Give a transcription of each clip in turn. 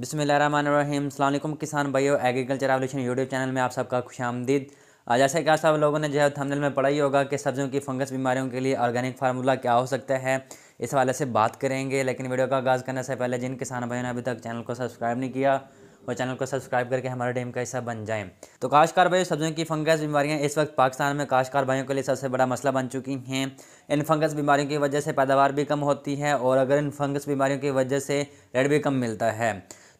बिसमीम अल्लाम किसान भाइयों एग्रीकल्चर एवोल्यूशन यूट्यूब चैनल में आप सबका खुश आमदीद जैसे कि आप सब लोगों ने जो है थंबनेल में पढ़ा ही होगा कि सब्जियों की फंगस बीमारियों के लिए ऑर्गेनिक फार्मूला क्या हो सकता है इस हवाले से बात करेंगे लेकिन वीडियो का आगाज़ करने से पहले जिन किसान भाइयों ने अभी तक चैनल को सब्सक्राइब नहीं किया और चैनल को सब्सक्राइब करके हमारे टीम का हिस्सा बन जाएँ तो काशकार भाई सब्जियों की फंगस बीमारियाँ इस वक्त पाकिस्तान में काशकार भाइयों के लिए सबसे बड़ा मसला बन चुकी हैं इन फंगस बीमारियों की वजह से पैदावार भी कम होती है और अगर इन फंगस बीमारियों की वजह से रेट भी कम मिलता है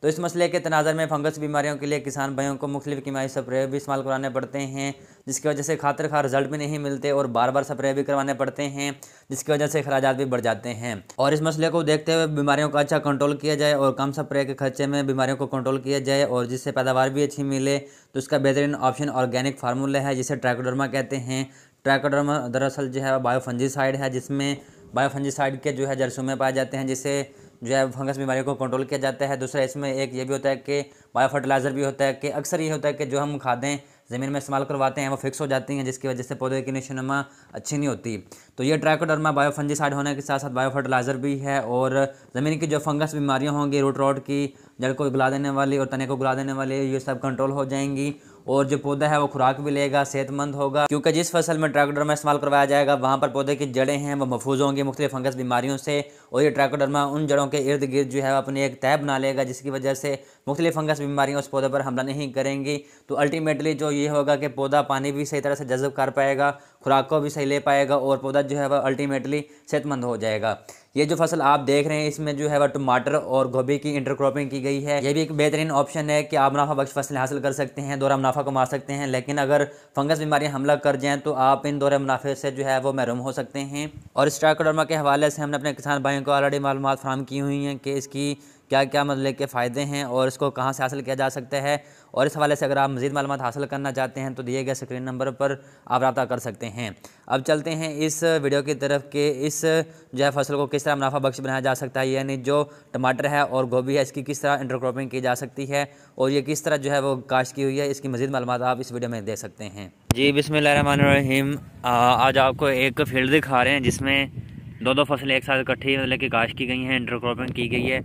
तो इस मसले के तनाजर में फंगस बीमारियों के लिए किसान भाइयों को मुख्तलिफ कीमाही स्प्रे भी इस्तेमाल कराने पड़ते हैं जिसकी वजह से खातर खा रिजल्ट भी नहीं मिलते और बार बार स्प्रे भी करवाने पड़ते हैं जिसकी वजह से अखराज भी बढ़ जाते हैं और इस मसले को देखते हुए बीमारियों का अच्छा कंट्रोल किया जाए और कम स्प्रे के खर्चे में बीमारियों को कंट्रोल किया जाए और जिससे पैदावार भी अच्छी मिले तो इसका बेहतरीन ऑप्शन ऑर्गेनिक फार्मूला है जिसे ट्रैकोडर्मा कहते हैं ट्रैकोडर्मा दरअसल जो है बायोफंजी है जिसमें बायोफंजी के जो है जरसूमे पाए जाते हैं जिसे जो है फंगस बीमारी को कंट्रोल किया जाता है दूसरा इसमें एक ये भी होता है कि बायो फर्टिलाइज़र भी होता है कि अक्सर ये होता है कि जो हम खादें ज़मीन में इस्तेमाल करवाते हैं वो फिक्स हो जाती हैं जिसकी वजह से पौधे की निशोनमा अच्छी नहीं होती तो ये ट्राइकोडर्मा साइड होने के साथ साथ बायो फर्टिलाइज़र भी है और ज़मीन की जो फंगस बीमारियाँ होंगी रूट रोड की जड़ को गुला देने वाली और तने को गुला देने वाली ये सब कंट्रोल हो जाएंगी और जो पौधा है वो खुराक भी लेगा सेहतमंद होगा क्योंकि जिस फसल में ट्रैकोडर्मा इस्तेमाल करवाया जाएगा वहाँ पर पौधे की जड़ें हैं वो महफूज होंगी मुख्तलि फंगस बीमारियों से और ये ट्रैकोडर्मा उन जड़ों के इर्द गिर्द जो है अपनी एक तय बना लेगा जिसकी वजह से मुख्तलि फंगस बीमारियाँ उस पौधे पर हमला नहीं करेंगी तो अल्टीमेटली जो ये होगा कि पौधा पानी भी सही तरह से जज्ब कर पाएगा खुराक को भी सही ले पाएगा और पौधा जो है वह अल्टीमेटली सेहतमंद हो जाएगा ये जो फसल आप देख रहे हैं इसमें जो है वह टमाटर और गोभी की इंटरक्रॉपिंग की गई है ये भी एक बेहतरीन ऑप्शन है कि आप मुनाफा बख्श फसलें हासिल कर सकते हैं दोहरा मुनाफा कमा सकते हैं लेकिन अगर फंगस बीमारियाँ हमला कर जाएँ तो आप इन दौरे मुनाफे से जो है वो महरूम हो सकते हैं और स्ट्राकोडर्मा के हवाले से हमने अपने किसान भाइयों को ऑलरेडी मालूम फ्राहम की हुई हैं कि इसकी क्या क्या मतलब के फ़ायदे हैं और इसको कहाँ से हासिल किया जा सकता है और इस हवाले से अगर आप मज़ीद मालूम हासिल करना चाहते हैं तो दिए गए स्क्रीन नंबर पर आप रबा कर सकते हैं अब चलते हैं इस वीडियो की तरफ के इस जो है फसल को किस तरह मुनाफा बख्श बनाया जा सकता है यानी जो टमाटर है और गोभी है इसकी किस तरह इंटरक्रॉपिंग की जा सकती है और ये किस तरह जो है वो काश्त की हुई है इसकी मजीद मालूम आप इस वीडियो में दे सकते हैं जी रहीम आज आपको एक फील्ड दिखा रहे हैं जिसमें दो दो फसलें एक साथ इकट्ठी मतलब कि काश की गई हैं इंटरक्रॉपिंग की गई है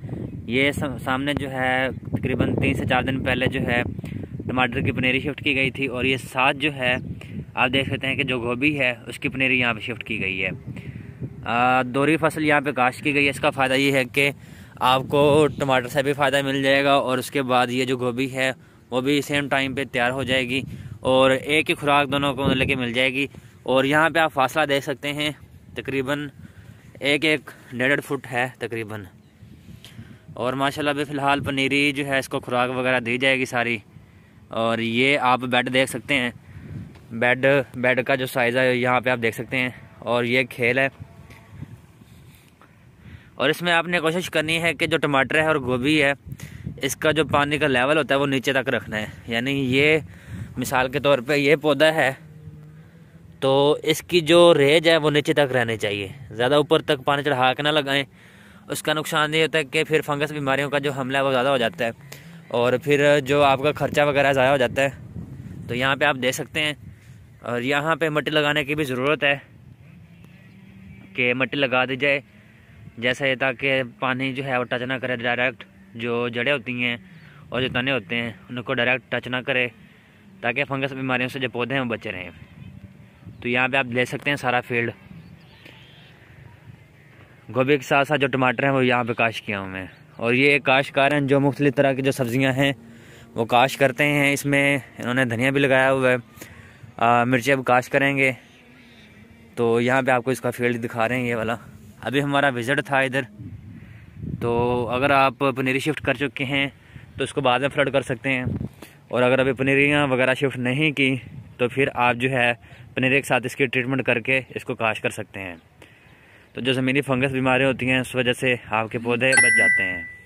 ये सामने जो है तकरीबन तीन से चार दिन पहले जो है टमाटर की पनीरी शिफ्ट की गई थी और ये साथ जो है आप देख सकते हैं कि जो गोभी है उसकी पनीरी यहाँ पर शिफ्ट की गई है दोहरी फसल यहाँ पे काश की गई है इसका फ़ायदा ये है कि आपको टमाटर से भी फ़ायदा मिल जाएगा और उसके बाद ये जो गोभी है वो भी सेम टाइम पे तैयार हो जाएगी और एक ही खुराक दोनों को लेके मिल जाएगी और यहाँ पे आप फासला देख सकते हैं तकरीबन एक एक डेढ़ फुट है तकरीबन और माशाल्लाह भी फ़िलहाल पनीरी जो है इसको खुराक वगैरह दी जाएगी सारी और ये आप बेड देख सकते हैं बेड बेड का जो साइज़ है यहाँ पर आप देख सकते हैं और ये खेल है और इसमें आपने कोशिश करनी है कि जो टमाटर है और गोभी है इसका जो पानी का लेवल होता है वो नीचे तक रखना है यानी ये मिसाल के तौर पे ये पौधा है तो इसकी जो रेज है वो नीचे तक रहनी चाहिए ज़्यादा ऊपर तक पानी चढ़ा के ना लगाएं उसका नुकसान ये होता है कि फिर फंगस बीमारियों का जो हमला है वो ज़्यादा हो जाता है और फिर जो आपका ख़र्चा वगैरह ज़्यादा हो जाता है तो यहाँ पर आप दे सकते हैं और यहाँ पर मट्टी लगाने की भी ज़रूरत है कि मट्टी लगा दी जाए जैसे ताकि पानी जो है वो टच ना करे डायरेक्ट जो जड़ें होती हैं और जो तने होते हैं उनको डायरेक्ट टच ना करे ताकि फंगस बीमारियों से जो पौधे हैं वो बचे रहें तो यहाँ पे आप ले सकते हैं सारा फील्ड गोभी के साथ साथ जो टमाटर हैं वो यहाँ पे काश किया हूँ मैं और ये एक काश्तकार हैं जो मुख्तलि तरह की जो सब्ज़ियाँ हैं वो काश करते हैं इसमें इन्होंने धनिया भी लगाया हुआ है मिर्चें अब काश करेंगे तो यहाँ पर आपको इसका फील्ड दिखा रहे हैं ये वाला अभी हमारा विज़िट था इधर तो अगर आप पनीरी शिफ्ट कर चुके हैं तो इसको बाद में फ्लड कर सकते हैं और अगर अभी पनीरियाँ वगैरह शिफ्ट नहीं की तो फिर आप जो है पनीर के साथ इसकी ट्रीटमेंट करके इसको काश कर सकते हैं तो जो ज़मीनी फंगस बीमारियाँ होती हैं उस वजह से आपके पौधे बच जाते हैं